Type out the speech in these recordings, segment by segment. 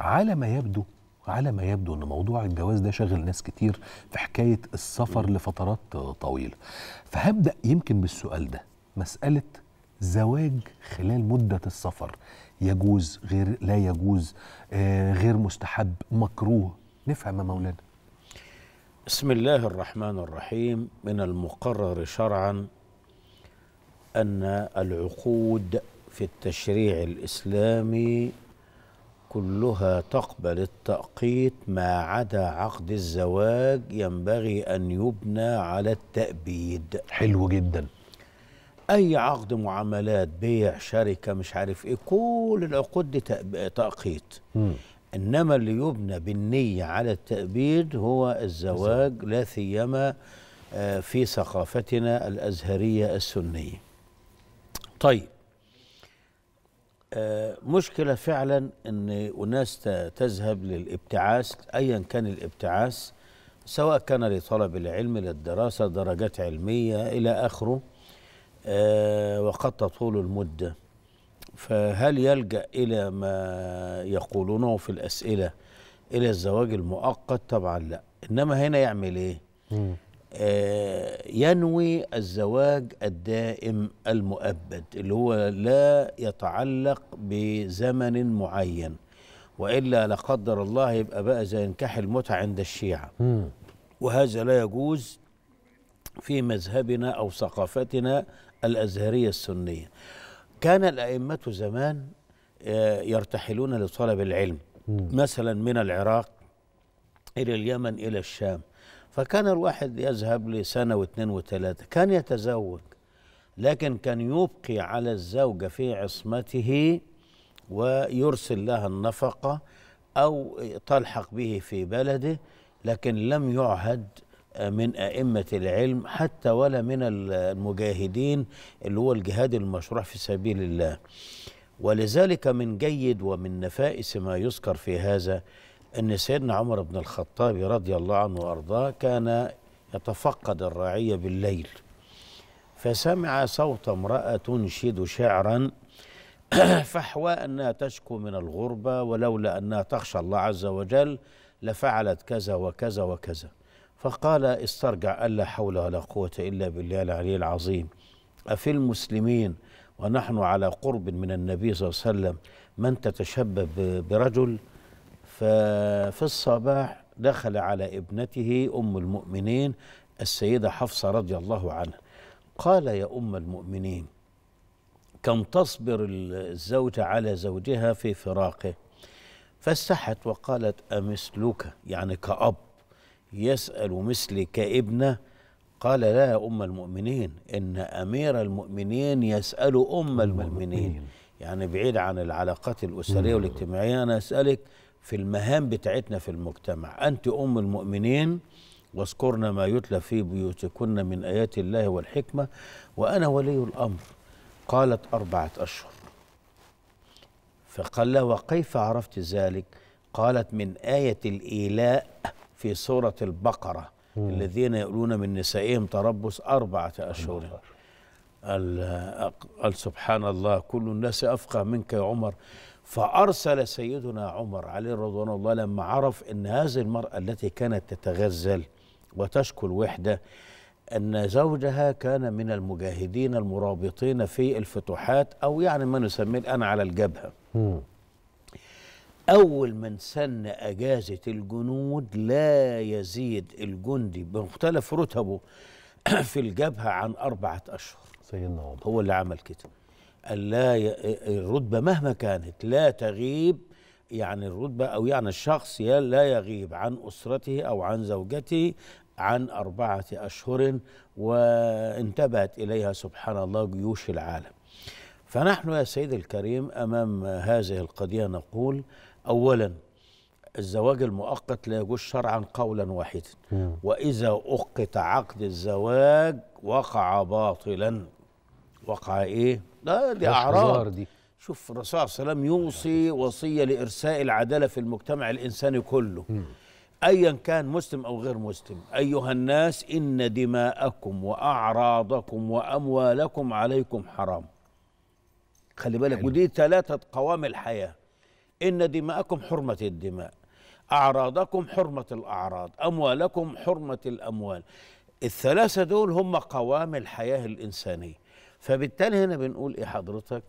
على ما يبدو على ما يبدو ان موضوع الجواز ده شاغل ناس كتير في حكايه السفر لفترات طويله فهبدا يمكن بالسؤال ده مساله زواج خلال مده السفر يجوز غير لا يجوز آه، غير مستحب مكروه نفهم يا مولانا بسم الله الرحمن الرحيم من المقرر شرعا ان العقود في التشريع الاسلامي كلها تقبل التأقيت ما عدا عقد الزواج ينبغي أن يبنى على التأبيد حلو جدا أي عقد معاملات بيع شركة مش عارف إيه كل العقود دي تأقيت م. إنما اللي يبنى بالنية على التأبيد هو الزواج لا سيما آه، في ثقافتنا الأزهرية السنية طيب مشكلة فعلا أن أناس تذهب للابتعاث أيا كان الابتعاث سواء كان لطلب العلم للدراسة درجات علمية إلى آخره آه، وقد تطول المدة فهل يلجأ إلى ما يقولونه في الأسئلة إلى الزواج المؤقت طبعا لا إنما هنا يعمل إيه؟ آه، ينوي الزواج الدائم المؤبد اللي هو لا يتعلق بزمن معين والا لا قدر الله يبقى بقى زي نكاح المتعه عند الشيعه وهذا لا يجوز في مذهبنا او ثقافتنا الازهريه السنيه كان الائمه زمان آه، يرتحلون لطلب العلم مثلا من العراق الى اليمن الى الشام فكان الواحد يذهب لسنة واثنين وثلاثة كان يتزوج لكن كان يبقي على الزوجة في عصمته ويرسل لها النفقة أو تلحق به في بلده لكن لم يعهد من أئمة العلم حتى ولا من المجاهدين اللي هو الجهاد المشروع في سبيل الله ولذلك من جيد ومن نفائس ما يذكر في هذا أن سيدنا عمر بن الخطاب رضي الله عنه وأرضاه كان يتفقد الرعية بالليل فسمع صوت امرأة تنشد شعرا فحوى أنها تشكو من الغربة ولولا أنها تخشى الله عز وجل لفعلت كذا وكذا وكذا فقال استرجع ألا حول ولا قوة إلا بالله العلي العظيم أفي المسلمين ونحن على قرب من النبي صلى الله عليه وسلم من تتشبب برجل ففي الصباح دخل على ابنته أم المؤمنين السيدة حفصة رضي الله عنها قال يا أم المؤمنين كم تصبر الزوجة على زوجها في فراقه فاستحت وقالت أمثلك يعني كأب يسأل مثلي كابنه قال لا يا أم المؤمنين إن أمير المؤمنين يسأل أم المؤمنين يعني بعيد عن العلاقات الأسرية والاجتماعية أنا أسألك في المهام بتاعتنا في المجتمع أنت أم المؤمنين واذكرنا ما يتلى في بيوتكن من آيات الله والحكمة وأنا ولي الأمر قالت أربعة أشهر فقال لها وكيف عرفت ذلك قالت من آية الإيلاء في سورة البقرة مم. الذين يقولون من نسائهم تربص أربعة أشهر قال سبحان الله كل الناس أفقه منك يا عمر فأرسل سيدنا عمر عليه رضوان الله لما عرف أن هذه المرأة التي كانت تتغزل وتشكو الوحدة أن زوجها كان من المجاهدين المرابطين في الفتوحات أو يعني ما نسميه الآن على الجبهة أول من سن أجازة الجنود لا يزيد الجندي بمختلف رتبه في الجبهة عن أربعة أشهر سيدنا عمر هو اللي عمل كده لا ي... الرتبة مهما كانت لا تغيب يعني الرتبة أو يعني الشخص لا يغيب عن أسرته أو عن زوجته عن أربعة أشهر وانتبهت إليها سبحان الله جيوش العالم فنحن يا سيد الكريم أمام هذه القضية نقول أولاً الزواج المؤقت لا يجوز شرعا قولا واحدا نعم. وإذا أقت عقد الزواج وقع باطلا وقع إيه؟ لا دي أعراض دي. شوف الرسول صلى الله عليه وسلم يوصي وصية لإرساء العدالة في المجتمع الإنساني كله أيا كان مسلم أو غير مسلم أيها الناس إن دماءكم وأعراضكم وأموالكم عليكم حرام خلي بالك ودي ثلاثة قوام الحياة إن دماءكم حرمة الدماء أعراضكم حرمة الأعراض أموالكم حرمة الأموال الثلاثة دول هم قوام الحياة الإنسانية فبالتالي هنا بنقول إيه حضرتك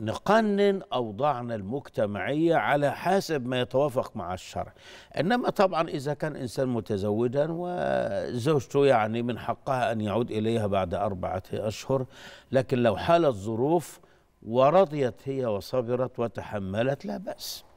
نقنن أوضاعنا المجتمعية على حسب ما يتوافق مع الشرع إنما طبعا إذا كان إنسان متزوجا وزوجته يعني من حقها أن يعود إليها بعد أربعة أشهر لكن لو حالت ظروف ورضيت هي وصبرت وتحملت لا بأس